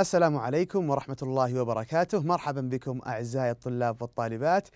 السلام عليكم ورحمة الله وبركاته مرحبا بكم أعزائي الطلاب والطالبات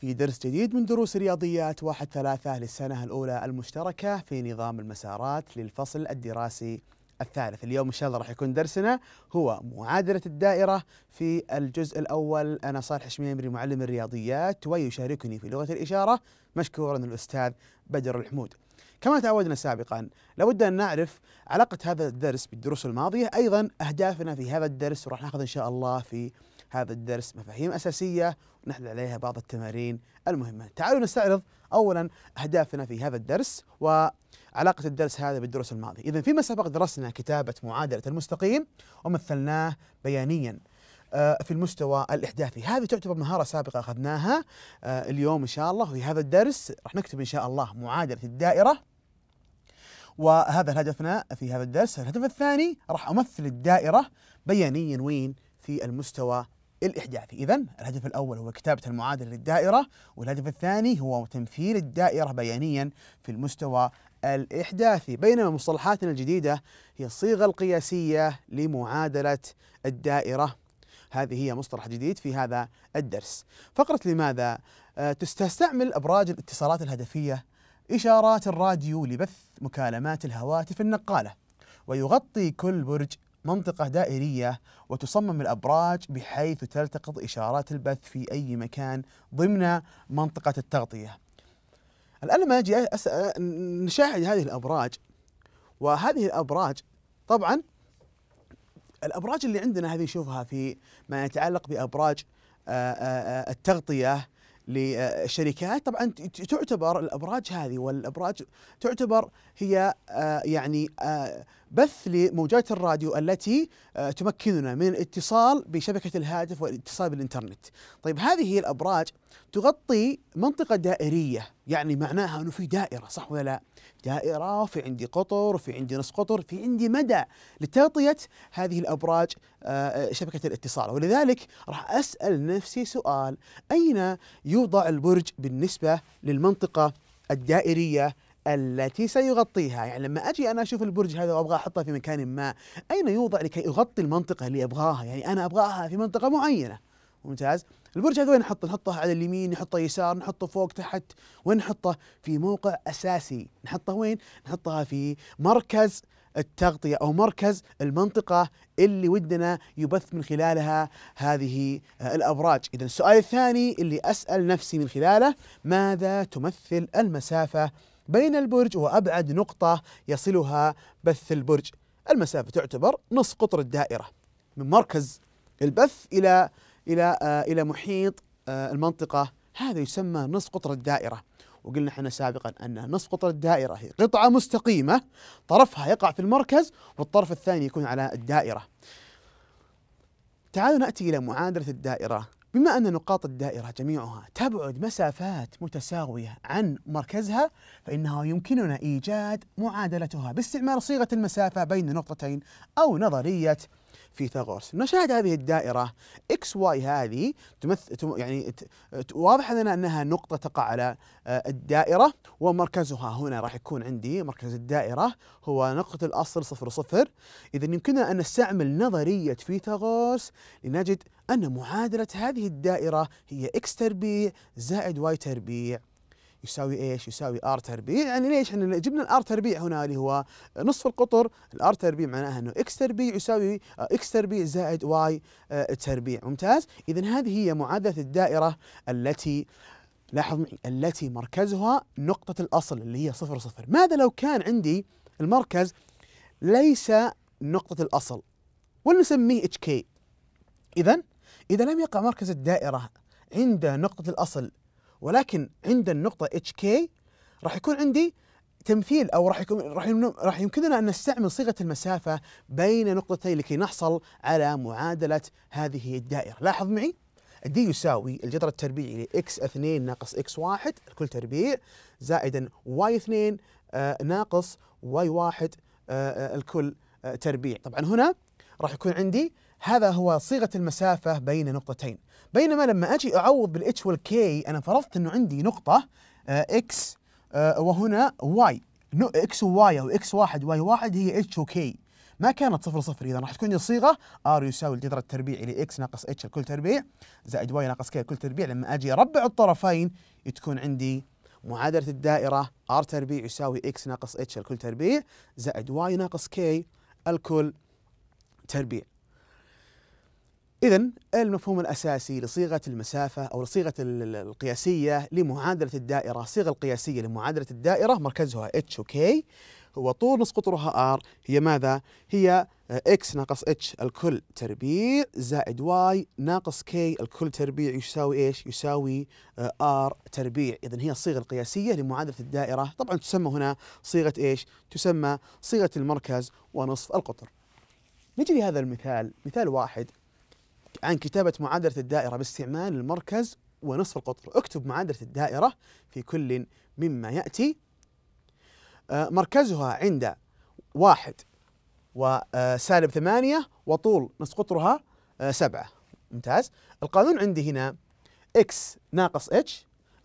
في درس جديد من دروس رياضيات واحد ثلاثة للسنة الأولى المشتركة في نظام المسارات للفصل الدراسي الثالث اليوم إن شاء الله راح يكون درسنا هو معادلة الدائرة في الجزء الأول أنا صالح شميمري معلم الرياضيات ويشاركني في لغة الإشارة مشكورا الأستاذ بدر الحمود كما تعودنا سابقا لابد أن نعرف علاقة هذا الدرس بالدروس الماضية أيضا أهدافنا في هذا الدرس وراح ناخذ إن شاء الله في هذا الدرس مفاهيم أساسية ونحل عليها بعض التمارين المهمة تعالوا نستعرض أولا أهدافنا في هذا الدرس وعلاقة الدرس هذا بالدروس الماضية إذا فيما سبق درسنا كتابة معادلة المستقيم ومثلناه بيانيا آه، في المستوى الإحداثي هذه تعتبر مهارة سابقة أخذناها آه، اليوم إن شاء الله في هذا الدرس راح نكتب إن شاء الله معادلة الدائرة وهذا هدفنا في هذا الدرس الهدف الثاني راح أمثل الدائرة بيانيا وين في المستوى الإحداثي إذا الهدف الأول هو كتابة المعادلة للدائرة والهدف الثاني هو تمثيل الدائرة بيانيا في المستوى الإحداثي بينما مصطلحاتنا الجديدة هي الصيغة القياسية لمعادلة الدائرة هذه هي مصطلح جديد في هذا الدرس فقرة لماذا آه، تستعمل أبراج الاتصالات الهدفية إشارات الراديو لبث مكالمات الهواتف النقالة ويغطي كل برج منطقة دائرية وتصمم الأبراج بحيث تلتقط إشارات البث في أي مكان ضمن منطقة التغطية الآن لما أجي نشاهد هذه الأبراج وهذه الأبراج طبعا الأبراج اللي عندنا هذه نشوفها في ما يتعلق بأبراج التغطية للشركات طبعا تعتبر الابراج هذه والابراج تعتبر هي آه، يعني آه، بث لموجات الراديو التي آه، تمكننا من الاتصال بشبكة الهاتف والاتصال بالإنترنت طيب هذه هي الأبراج تغطي منطقة دائرية يعني معناها أنه في دائرة صح ولا لا دائرة وفي عندي قطر وفي عندي نصف قطر في عندي مدى لتغطية هذه الأبراج آه، آه، شبكة الاتصال ولذلك راح أسأل نفسي سؤال أين يوضع البرج بالنسبة للمنطقة الدائرية التي سيغطيها يعني لما أجي أنا أشوف البرج هذا وأبغى أحطه في مكان ما أين يوضع لكي أغطي المنطقة اللي أبغاها يعني أنا أبغاها في منطقة معينة ممتاز البرج هذا وين نحطه نحطه على اليمين نحطه يسار نحطه فوق تحت وين نحطه في موقع أساسي نحطه وين نحطها في مركز التغطية أو مركز المنطقة اللي ودنا يبث من خلالها هذه آه، الأبراج إذا السؤال الثاني اللي أسأل نفسي من خلاله ماذا تمثل المسافة بين البرج وأبعد نقطة يصلها بث البرج المسافة تعتبر نصف قطر الدائرة من مركز البث إلى إلى آه، إلى محيط آه، المنطقة هذا يسمى نصف قطر الدائرة وقلنا احنا سابقا أن نصف قطر الدائرة هي قطعة مستقيمة طرفها يقع في المركز والطرف الثاني يكون على الدائرة تعالوا نأتي إلى معادلة الدائرة بما أن نقاط الدائرة جميعها تبعد مسافات متساوية عن مركزها فإنها يمكننا إيجاد معادلتها باستعمال صيغة المسافة بين نقطتين أو نظرية فيثاغورس نشاهد هذه الدائرة اكس واي هذه تمثل يعني واضح لنا انها نقطة تقع على آه، الدائرة ومركزها هنا راح يكون عندي مركز الدائرة هو نقطة الأصل صفر صفر إذا يمكننا أن نستعمل نظرية فيثاغورس لنجد أن معادلة هذه الدائرة هي اكس تربيع زائد واي تربيع يساوي ايش؟ يساوي ار تربيع يعني ليش؟ احنا جبنا الار تربيع هنا اللي هو نصف القطر الار تربيع معناها انه اكس تربيع يساوي اكس تربيع زائد واي آه، تربيع ممتاز؟ اذا هذه هي معادله الدائره التي لاحظ معي التي مركزها نقطة الأصل اللي هي صفر صفر ماذا لو كان عندي المركز ليس نقطة الأصل ولنسميه اتش كي إذا إذا لم يقع مركز الدائرة عند نقطة الأصل ولكن عند النقطة اتش كي راح يكون عندي تمثيل او راح يكون راح راح يمكننا ان نستعمل صيغه المسافه بين نقطتين لكي نحصل على معادله هذه الدائره، لاحظ معي الدي يساوي الجذر التربيعي ل 2 ناقص اكس 1 الكل تربيع زائدا واي 2 آه، ناقص واي 1 آه، آه، الكل تربيع، طبعا هنا راح يكون عندي هذا هو صيغة المسافة بين نقطتين بينما لما أجي أعوض بالإتش والكي أنا فرضت أنه عندي نقطة إكس آه، آه، وهنا واي إكس وواي أو إكس واحد واي واحد هي إتش وكي ما كانت صفر صفر إذا راح تكون الصيغة R يساوي الجذر التربيعي لـ X ناقص إتش الكل تربيع زائد واي ناقص كي الكل تربيع لما أجي أربع الطرفين تكون عندي معادلة الدائرة R تربيع يساوي إكس ناقص إتش الكل تربيع زائد واي ناقص كي الكل تربيع إذا المفهوم الأساسي لصيغة المسافة أو لصيغة القياسية لمعادلة الدائرة، الصيغة القياسية لمعادلة الدائرة مركزها وكي هو وطول نصف قطرها ار هي ماذا؟ هي اكس ناقص اتش الكل تربيع زائد واي ناقص كي الكل تربيع يساوي ايش؟ يساوي ار آه، تربيع، إذا هي الصيغة القياسية لمعادلة الدائرة، طبعا تسمى هنا صيغة ايش؟ تسمى صيغة المركز ونصف القطر. نجي لهذا المثال، مثال واحد عن كتابة معادلة الدائرة باستعمال المركز ونصف القطر اكتب معادلة الدائرة في كل مما يأتي آه، مركزها عند واحد وسالب آه، ثمانية وطول نصف قطرها آه، سبعة ممتاز القانون عندي هنا x ناقص h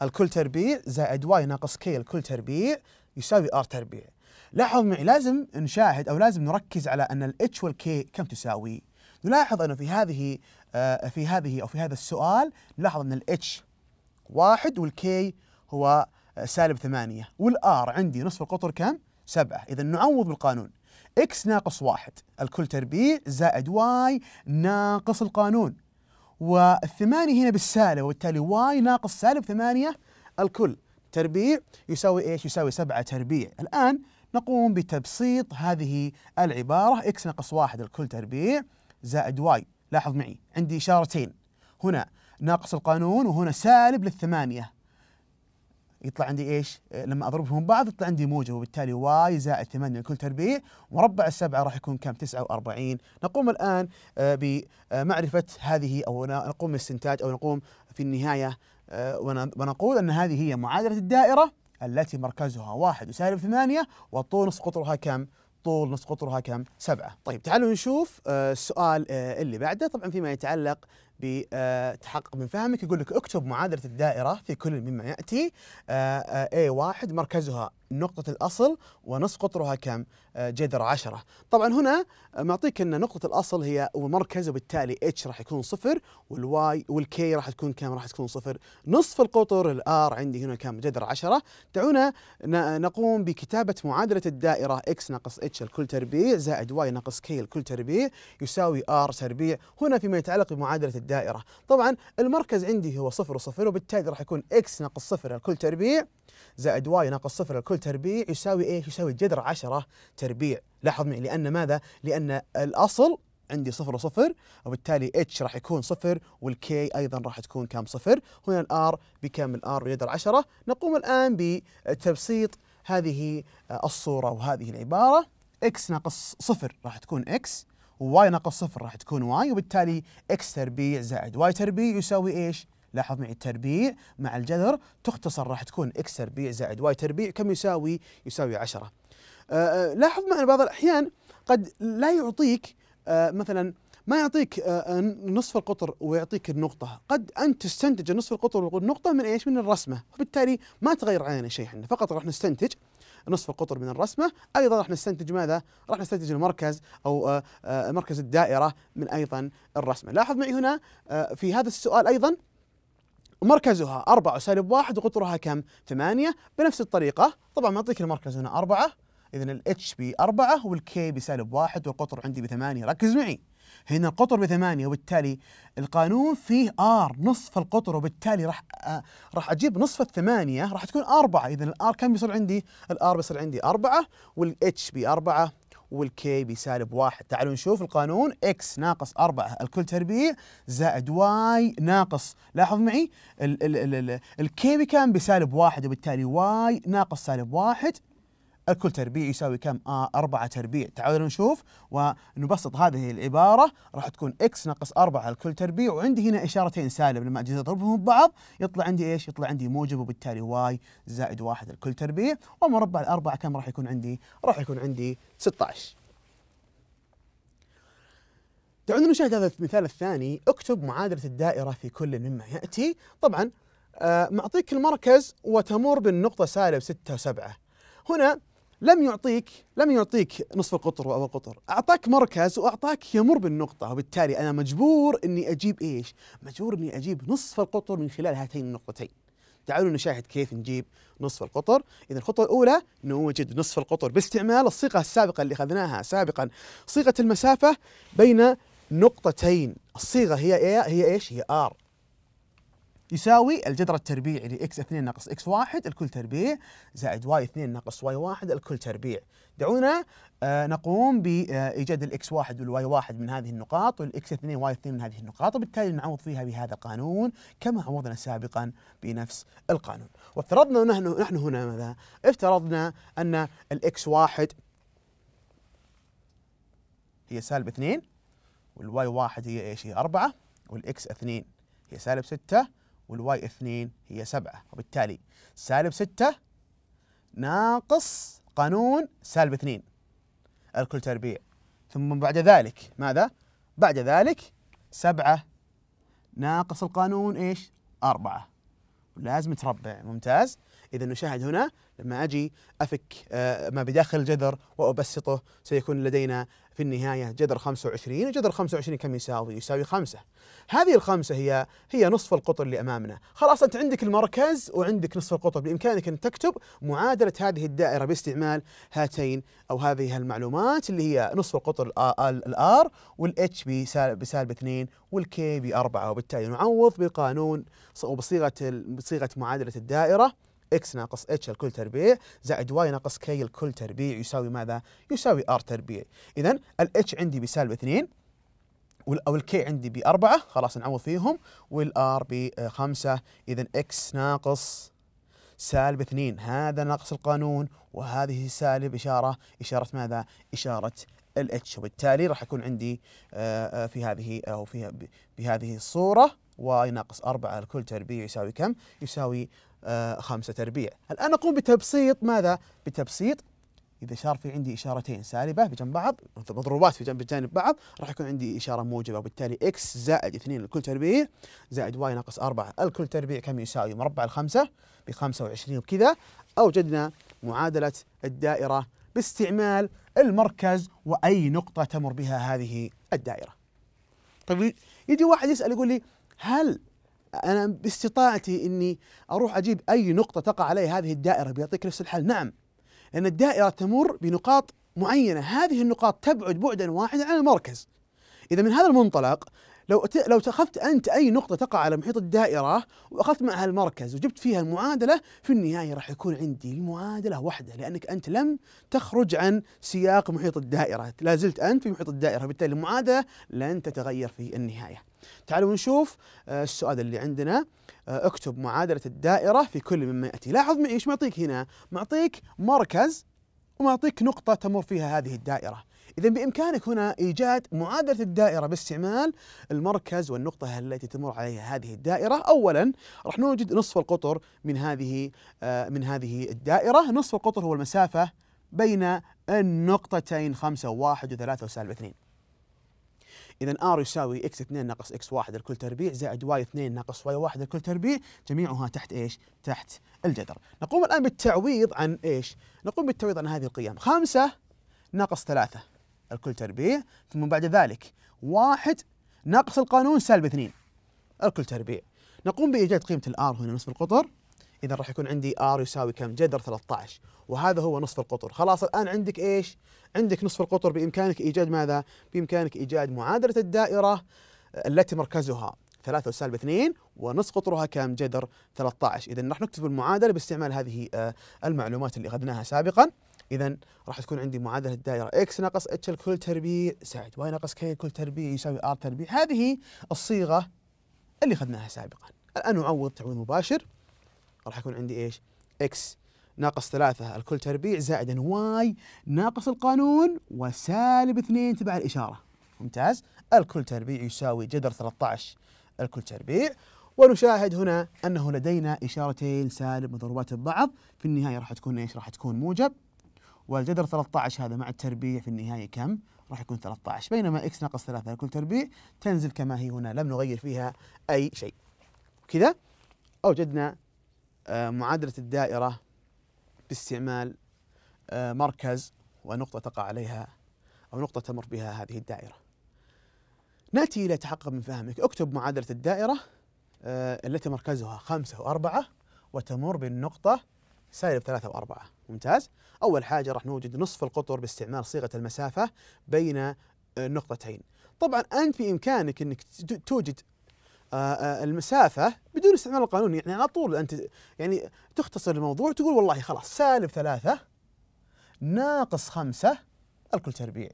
الكل تربيع زائد y ناقص k الكل تربيع يساوي r تربيع لاحظ معي لازم نشاهد أو لازم نركز على أن ال h وال k كم تساوي نلاحظ انه في هذه آه، في هذه او في هذا السؤال نلاحظ ان الاتش واحد والكي هو آه، سالب ثمانية والار عندي نصف القطر كم؟ سبعة إذا نعوض بالقانون اكس ناقص واحد الكل تربيع زائد واي ناقص القانون والثمانية هنا بالسالب وبالتالي واي ناقص سالب ثمانية الكل تربيع يساوي ايش؟ يساوي سبعة تربيع الآن نقوم بتبسيط هذه العبارة اكس ناقص واحد الكل تربيع زائد واي لاحظ معي عندي إشارتين هنا ناقص القانون وهنا سالب للثمانية يطلع عندي ايش؟ لما اضربهم بعض يطلع عندي موجب وبالتالي واي زائد 8 لكل تربيع مربع السبعه راح يكون كم؟ 49 نقوم الان آه، بمعرفه هذه او نقوم بالاستنتاج او نقوم في النهايه آه، ونقول ان هذه هي معادله الدائره التي مركزها واحد وسالب ثمانية والطول نصف قطرها كم؟ الطول نص قطرها كم؟ سبعة طيب تعالوا نشوف آه، السؤال آه، اللي بعده طبعا فيما يتعلق بتحقق من فهمك يقول لك اكتب معادلة الدائرة في كل مما يأتي آه، آه، A1 مركزها نقطة الأصل ونصف قطرها كم؟ آه، جذر 10 طبعا هنا معطيك أن نقطة الأصل هي ومركز وبالتالي H راح يكون صفر والواي والكي راح تكون كم راح تكون صفر نصف القطر الآر عندي هنا كم جذر 10 دعونا نقوم بكتابة معادلة الدائرة X ناقص H الكل تربيع زائد Y ناقص K الكل تربيع يساوي R تربيع هنا فيما يتعلق بمعادلة الدائرة طبعا المركز عندي هو صفر وصفر وبالتالي راح يكون إكس ناقص صفر لكل تربيع زائد واي ناقص صفر لكل تربيع يساوي إيش يساوي جذر عشرة تربيع لاحظ معي لأن ماذا لأن الأصل عندي صفر وصفر وبالتالي اتش راح يكون صفر والكي ايضا راح تكون كام صفر هنا الار بكام الار بجذر عشرة نقوم الان بتبسيط هذه الصوره وهذه العباره اكس ناقص صفر راح تكون اكس وواي ناقص صفر راح تكون واي وبالتالي اكس تربيع زائد واي تربيع يساوي ايش؟ لاحظ معي التربيع مع الجذر تختصر راح تكون اكس تربيع زائد واي تربيع كم يساوي؟ يساوي 10. آه، آه، لاحظ معي بعض الاحيان قد لا يعطيك آه، مثلا ما يعطيك نصف القطر ويعطيك النقطة، قد أنت تستنتج نصف القطر والنقطة من ايش؟ من الرسمة، وبالتالي ما تغير علينا شيء احنا فقط راح نستنتج نصف القطر من الرسمه ايضا راح نستنتج ماذا راح نستنتج المركز او آه، آه، مركز الدائره من ايضا الرسمه لاحظ معي هنا آه، في هذا السؤال ايضا مركزها 4 سالب 1 وقطرها كم 8 بنفس الطريقه طبعا معطيك المركز هنا 4 اذا الاتش ب 4 والكي بسالب 1 والقطر عندي ب 8 ركز معي هنا القطر بثمانية وبالتالي القانون فيه ار نصف القطر وبالتالي راح آه، راح اجيب نصف الثمانية راح تكون أربعة إذا الار كم بيصير عندي؟ الار بيصير عندي أربعة والاتش بأربعة والكي بسالب واحد تعالوا نشوف القانون اكس ناقص أربعة الكل تربيع زائد واي ناقص لاحظ معي الكي بكام بسالب واحد وبالتالي واي ناقص سالب واحد الكل تربيع يساوي كم؟ آه 4 تربيع تعالوا نشوف ونبسط هذه العبارة راح تكون x ناقص 4 الكل تربيع وعندي هنا إشارتين سالب لما أجي أضربهم ببعض يطلع عندي إيش؟ يطلع عندي موجب وبالتالي y زائد واحد الكل تربيع ومربع الأربعة كم راح يكون عندي؟ راح يكون عندي 16 تعالوا نشاهد هذا المثال الثاني اكتب معادلة الدائرة في كل مما يأتي طبعا آه معطيك المركز وتمر بالنقطة سالب 6 و7 هنا لم يعطيك لم يعطيك نصف القطر واول القطر اعطاك مركز واعطاك يمر بالنقطه وبالتالي انا مجبور اني اجيب ايش مجبور اني اجيب نصف القطر من خلال هاتين النقطتين تعالوا نشاهد كيف نجيب نصف القطر إذا الخطوة الأولى نوجد نصف القطر باستعمال الصيغة السابقة اللي أخذناها سابقا صيغة المسافة بين نقطتين الصيغة هي إيه؟ هي إيش هي ار، يساوي الجذر التربيعي لإكس 2 ناقص إكس 1 الكل تربيع زائد واي 2 ناقص واي 1 الكل تربيع دعونا آه، نقوم بإيجاد آه، الإكس 1 والواي 1 من هذه النقاط والإكس 2 واي 2 من هذه النقاط وبالتالي نعوض فيها بهذا القانون كما عوضنا سابقا بنفس القانون وافترضنا نحن, نحن هنا ماذا؟ افترضنا أن الإكس 1 هي سالب 2 والواي 1 هي ايش هي 4 والاكس 2 هي سالب 6 والواي اثنين هي سبعة وبالتالي سالب ستة ناقص قانون سالب اثنين الكل تربيع ثم بعد ذلك ماذا؟ بعد ذلك سبعة ناقص القانون ايش؟ أربعة لازم تربع ممتاز إذا نشاهد هنا لما أجي أفك آه، ما بداخل الجذر وأبسطه سيكون لدينا في النهاية جذر 25 وجذر 25 كم يساوي؟ يساوي خمسة هذه الخمسة هي هي نصف القطر اللي أمامنا خلاص أنت عندك المركز وعندك نصف القطر بإمكانك أن تكتب معادلة هذه الدائرة باستعمال هاتين أو هذه المعلومات اللي هي نصف القطر الآر والإتش بسالب 2 والكي بأربعة وبالتالي نعوض بقانون وبصيغة بصيغة معادلة الدائرة اكس ناقص اتش الكل تربيع زائد واي ناقص كي الكل تربيع يساوي ماذا؟ يساوي ار تربيع اذا الاتش عندي بسالب 2 او الكي عندي بأربعة خلاص نعوض فيهم والار بخمسة اذا اكس ناقص سالب 2 هذا ناقص القانون وهذه سالب اشاره اشاره ماذا؟ اشاره الاتش وبالتالي راح يكون عندي آه، آه، في هذه او في بهذه الصوره واي ناقص 4 الكل تربيع يساوي كم؟ يساوي آه، خمسة تربيع الآن أقوم بتبسيط ماذا؟ بتبسيط إذا صار في عندي إشارتين سالبة بجنب بعض مضروبات في جنب جانب بعض راح يكون عندي إشارة موجبة وبالتالي إكس زائد 2 الكل تربيع زائد واي ناقص 4 الكل تربيع كم يساوي مربع الخمسة ب 25 وبكذا أوجدنا معادلة الدائرة باستعمال المركز وأي نقطة تمر بها هذه الدائرة طيب يجي واحد يسأل يقول لي هل انا باستطاعتي اني اروح اجيب اي نقطه تقع عليها هذه الدائره بيعطيك نفس الحل نعم لان الدائره تمر بنقاط معينه هذه النقاط تبعد بعدا واحدا عن المركز اذا من هذا المنطلق لو لو اخذت انت اي نقطه تقع على محيط الدائره واخذت معها المركز وجبت فيها المعادله في النهايه راح يكون عندي المعادله واحده لانك انت لم تخرج عن سياق محيط الدائره لا زلت انت في محيط الدائره بالتالي المعادله لن تتغير في النهايه تعالوا نشوف آه، السؤال اللي عندنا آه، اكتب معادله الدائره في كل مما ياتي لاحظ معي ايش معطيك هنا معطيك مركز ومعطيك نقطه تمر فيها هذه الدائره إذا بإمكانك هنا إيجاد معادلة الدائرة باستعمال المركز والنقطة التي تمر عليها هذه الدائرة أولا راح نوجد نصف القطر من هذه آه، من هذه الدائرة نصف القطر هو المسافة بين النقطتين 5 و1 و3 وسالب 2 إذا R يساوي x2 ناقص x1 الكل تربيع زائد y2 ناقص y1 الكل تربيع جميعها تحت إيش؟ تحت الجذر. نقوم الآن بالتعويض عن إيش؟ نقوم بالتعويض عن هذه القيم 5 ناقص 3 الكل تربيع ثم بعد ذلك واحد ناقص القانون سالب اثنين الكل تربيع نقوم بإيجاد قيمة الآر هنا نصف القطر إذا راح يكون عندي آر يساوي كم جذر 13 وهذا هو نصف القطر خلاص الآن عندك إيش عندك نصف القطر بإمكانك إيجاد ماذا بإمكانك إيجاد معادلة الدائرة التي مركزها 3 وسالب 2 ونصف قطرها كم جذر 13 إذا راح نكتب المعادلة باستعمال هذه آه، المعلومات اللي أخذناها سابقاً اذا راح تكون عندي معادله الدائره اكس ناقص اتش الكل تربيع زائد واي ناقص كي الكل تربيع يساوي ار تربيع هذه الصيغه اللي اخذناها سابقا الان اعوض تعويض مباشر راح يكون عندي ايش؟ اكس ناقص ثلاثة الكل تربيع زائدا واي ناقص القانون وسالب اثنين تبع الإشارة ممتاز الكل تربيع يساوي جذر 13 الكل تربيع ونشاهد هنا أنه لدينا إشارتين سالب مضروبات ببعض في النهاية راح تكون إيش راح تكون موجب والجذر 13 هذا مع التربيع في النهاية كم؟ راح يكون 13 بينما اكس ناقص 3 لكل تربيع تنزل كما هي هنا لم نغير فيها أي شيء كذا أوجدنا آه، معادلة الدائرة باستعمال آه، مركز ونقطة تقع عليها أو نقطة تمر بها هذه الدائرة نأتي إلى تحقق من فهمك اكتب معادلة الدائرة آه، التي مركزها 5 و4 وتمر بالنقطة سالب 3 و4. ممتاز أول حاجة راح نوجد نصف القطر باستعمال صيغة المسافة بين النقطتين آه، طبعا أنت بإمكانك أنك توجد آه، آه، المسافة بدون استعمال القانون يعني على طول أنت يعني تختصر الموضوع تقول والله خلاص سالب ثلاثة ناقص خمسة الكل تربيع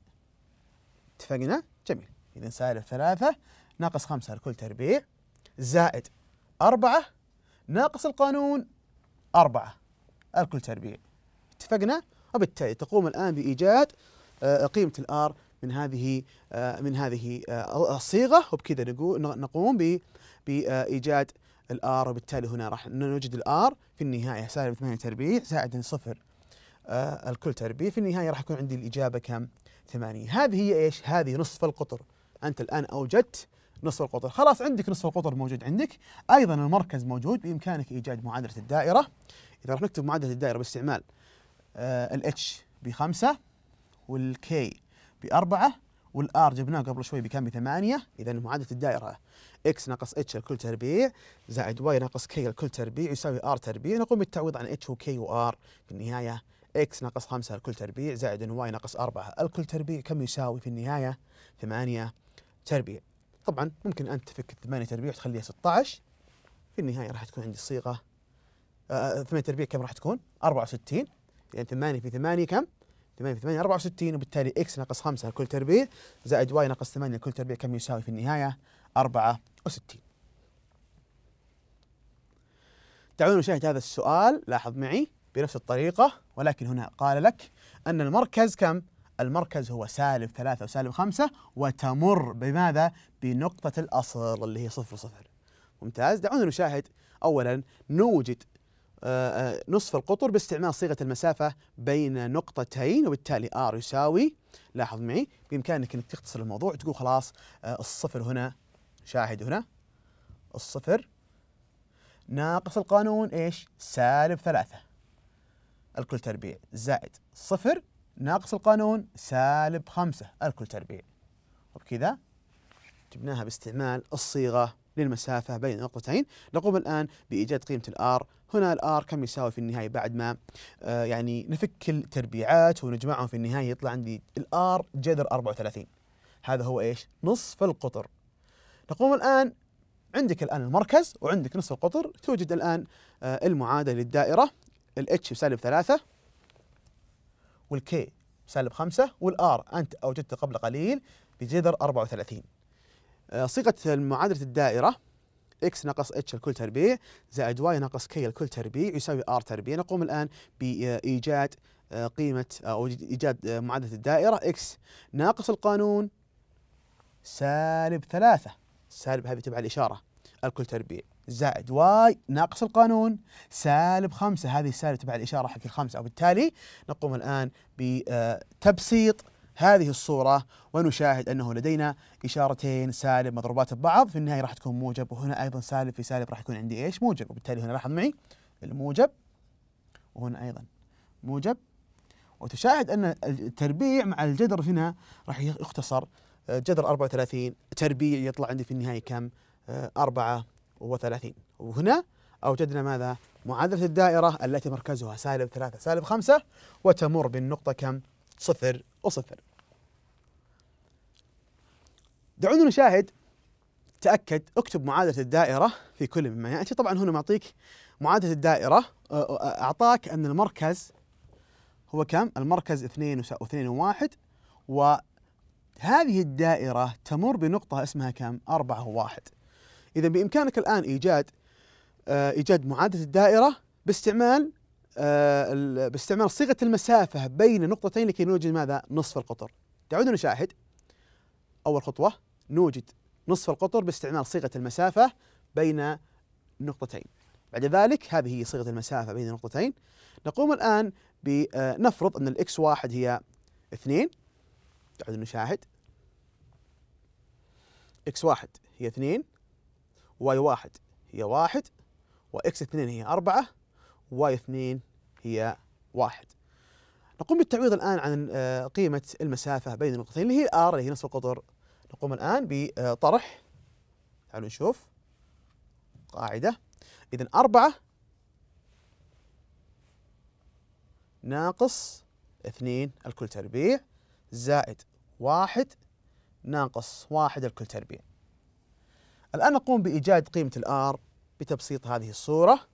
اتفقنا؟ جميل إذا سالب ثلاثة ناقص خمسة الكل تربيع زائد أربعة ناقص القانون أربعة الكل تربيع اتفقنا وبالتالي تقوم الآن بإيجاد آه، قيمة الآر من هذه آه، من هذه آه، الصيغة وبكذا نقول نقوم بإيجاد الآر وبالتالي هنا راح نوجد الآر في النهاية سالب 8 تربيع زائد صفر الكل تربيع في النهاية راح يكون عندي الإجابة كم؟ 8 هذه هي إيش؟ هذه نصف القطر أنت الآن أوجدت نصف القطر خلاص عندك نصف القطر موجود عندك أيضا المركز موجود بإمكانك إيجاد معادلة الدائرة إذا راح نكتب معادلة الدائرة باستعمال آه، الاتش بخمسة والكي بأربعة والار جبناه قبل شوي بكم بثمانية إذا معادلة الدائرة اكس ناقص اتش الكل تربيع زائد واي ناقص كي الكل تربيع يساوي ار تربيع نقوم بالتعويض عن اتش وكي وار في النهاية اكس ناقص خمسة الكل تربيع زائد واي ناقص أربعة الكل تربيع كم يساوي في النهاية ثمانية تربيع طبعا ممكن أنت تفك الثمانية تربيع وتخليها 16 في النهاية راح تكون عندي الصيغة آه، آه، ثمانية تربيع كم راح تكون 64 يعني 8 في 8 كم؟ 8 في 8 64 وبالتالي اكس ناقص 5 لكل تربيع زائد واي ناقص 8 لكل تربيع كم يساوي في النهايه؟ 64 دعونا نشاهد هذا السؤال لاحظ معي بنفس الطريقة ولكن هنا قال لك أن المركز كم؟ المركز هو سالب ثلاثة وسالب خمسة وتمر بماذا؟ بنقطة الأصل اللي هي صفر صفر ممتاز دعونا نشاهد أولا نوجد آه، آه، نصف القطر باستعمال صيغة المسافة بين نقطتين وبالتالي R يساوي لاحظ معي بإمكانك أنك تختصر الموضوع تقول خلاص آه، الصفر هنا شاهد هنا الصفر ناقص القانون إيش سالب ثلاثة الكل تربيع زائد صفر ناقص القانون سالب خمسة الكل تربيع وبكذا طيب جبناها باستعمال الصيغة للمسافة بين النقطتين نقوم الآن بإيجاد قيمة الآر هنا الآر كم يساوي في النهاية بعد ما آه، يعني نفك التربيعات ونجمعهم في النهاية يطلع عندي الآر جذر 34 هذا هو إيش نصف القطر نقوم الآن عندك الآن المركز وعندك نصف القطر توجد الآن آه، المعادلة للدائرة الاتش بسالب ثلاثة والكي بسالب خمسة والآر أنت أوجدته قبل قليل بجذر 34 آه، صيغة معادلة الدائرة x ناقص h الكل تربيع زائد y ناقص k الكل تربيع يساوي r تربيع نقوم الآن بإيجاد آه، قيمة آه، أو إيجاد معادلة الدائرة x ناقص القانون سالب ثلاثة سالب هذه تبع الإشارة الكل تربيع زائد واي ناقص القانون سالب خمسة هذه السالب تبع الإشارة حق الخمسة وبالتالي نقوم الآن بتبسيط هذه الصورة ونشاهد أنه لدينا إشارتين سالب مضروبات ببعض في النهاية راح تكون موجب وهنا أيضا سالب في سالب راح يكون عندي إيش موجب وبالتالي هنا لاحظ معي الموجب وهنا أيضا موجب وتشاهد أن التربيع مع الجذر هنا راح يختصر آه، جذر 34 تربيع يطلع عندي في النهاية كم 34 آه، وهنا أوجدنا ماذا معادلة الدائرة التي مركزها سالب ثلاثة سالب خمسة وتمر بالنقطة كم صفر وصفر دعونا نشاهد تأكد اكتب معادلة الدائرة في كل مما يأتي يعني طبعا هنا معطيك معادلة الدائرة أعطاك أن المركز هو كم؟ المركز 2 و2 و1 وهذه الدائرة تمر بنقطة اسمها كم؟ 4 و1 إذا بإمكانك الآن إيجاد إيجاد معادلة الدائرة باستعمال باستعمال صيغة المسافة بين نقطتين لكي نوجد ماذا؟ نصف القطر دعونا نشاهد أول خطوة نوجد نصف القطر باستعمال صيغة المسافة بين نقطتين بعد ذلك هذه هي صيغة المسافة بين النقطتين نقوم الآن بنفرض أن الإكس واحد هي اثنين تعود نشاهد إكس واحد هي اثنين واي واحد هي واحد وإكس اثنين هي أربعة واي اثنين هي واحد نقوم بالتعويض الآن عن آه، قيمة المسافة بين النقطتين اللي هي الآر اللي هي نصف القطر نقوم الآن بطرح تعالوا نشوف قاعدة إذا أربعة ناقص اثنين الكل تربيع زائد واحد ناقص واحد الكل تربيع الآن نقوم بإيجاد قيمة الآر بتبسيط هذه الصورة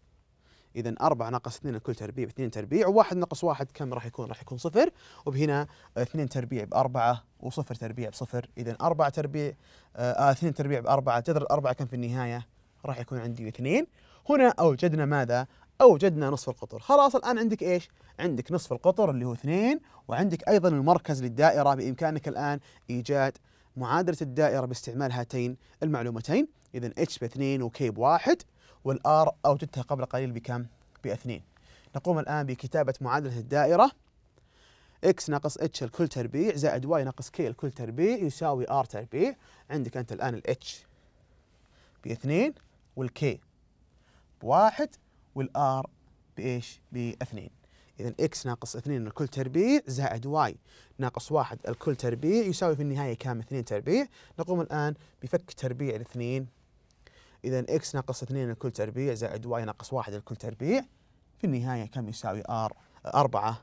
اذا 4 ناقص 2 الكل تربيع ب 2 تربيع و1 ناقص 1 كم راح يكون؟ راح يكون صفر وبهنا 2 تربيع ب 4 و0 تربيع بصفر اذا 4 تربيع 2 آه، آه، تربيع ب 4 جذر 4 كم في النهايه؟ راح يكون عندي 2 هنا اوجدنا ماذا؟ اوجدنا نصف القطر خلاص الان عندك ايش عندك نصف القطر اللي هو 2 وعندك ايضا المركز للدائره بامكانك الان ايجاد معادله الدائره باستعمال هاتين المعلومتين اذا اتش ب 2 وكي ب 1 والآر أوجدتها قبل قليل بكم؟ باثنين نقوم الآن بكتابة معادلة الدائرة x ناقص h الكل تربيع زائد y ناقص k الكل تربيع يساوي r تربيع عندك أنت الآن ال باثنين والk بواحد والr بإيش؟ باثنين إذا x ناقص 2 الكل تربيع زائد y ناقص 1 الكل تربيع يساوي في النهاية كام 2 تربيع نقوم الآن بفك تربيع الاثنين إذا إكس ناقص 2 الكل تربيع زائد واي ناقص 1 الكل تربيع في النهاية كم يساوي R 4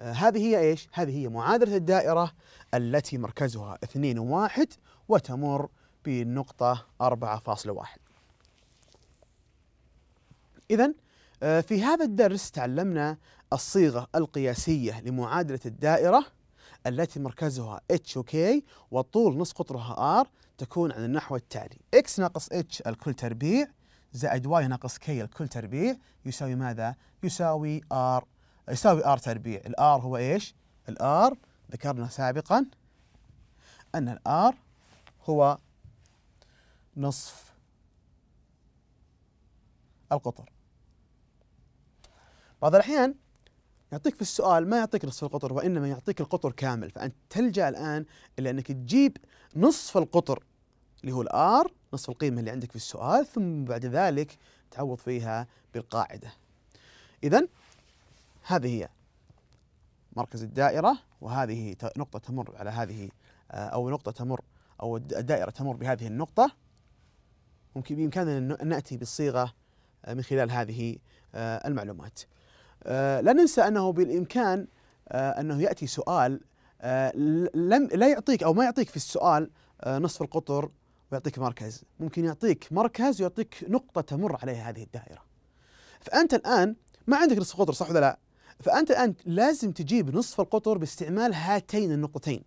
آه هذه هي إيش؟ هذه هي معادلة الدائرة التي مركزها 2 و1 وتمر بالنقطة 4.1 إذا في هذا الدرس تعلمنا الصيغة القياسية لمعادلة الدائرة التي مركزها اتش وكي والطول نصف قطرها ار تكون على النحو التالي اكس ناقص اتش الكل تربيع زائد واي ناقص كي الكل تربيع يساوي ماذا؟ يساوي ار يساوي ار تربيع الار هو ايش؟ الار ذكرنا سابقا أن الآر هو نصف القطر بعض الأحيان يعطيك في السؤال ما يعطيك نصف القطر وإنما يعطيك القطر كامل فأنت تلجأ الآن إلى أنك تجيب نصف القطر اللي هو الآر نصف القيمة اللي عندك في السؤال ثم بعد ذلك تعوض فيها بالقاعدة إذا هذه هي مركز الدائرة وهذه نقطة تمر على هذه آه، أو نقطة تمر أو الدائرة تمر بهذه النقطة ممكن بإمكاننا أن نأتي بالصيغة آه، من خلال هذه آه، المعلومات آه، لا ننسى انه بالامكان آه، انه ياتي سؤال آه، لم لا يعطيك او ما يعطيك في السؤال نصف القطر ويعطيك مركز ممكن يعطيك مركز ويعطيك نقطه تمر عليها هذه الدائره فانت الان ما عندك نصف قطر صح ولا لا فانت الان لازم تجيب نصف القطر باستعمال هاتين النقطتين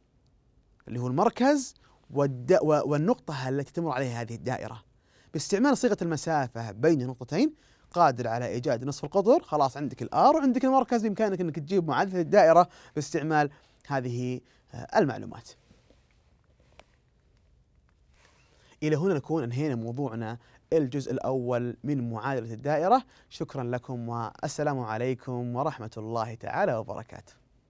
اللي هو المركز والد... والنقطه التي تمر عليها هذه الدائره باستعمال صيغه المسافه بين النقطتين قادر على ايجاد نصف القطر خلاص عندك الار وعندك المركز بامكانك انك تجيب معادله الدائره باستعمال هذه آه، المعلومات. الى هنا نكون انهينا موضوعنا الجزء الاول من معادله الدائره، شكرا لكم والسلام عليكم ورحمه الله تعالى وبركاته.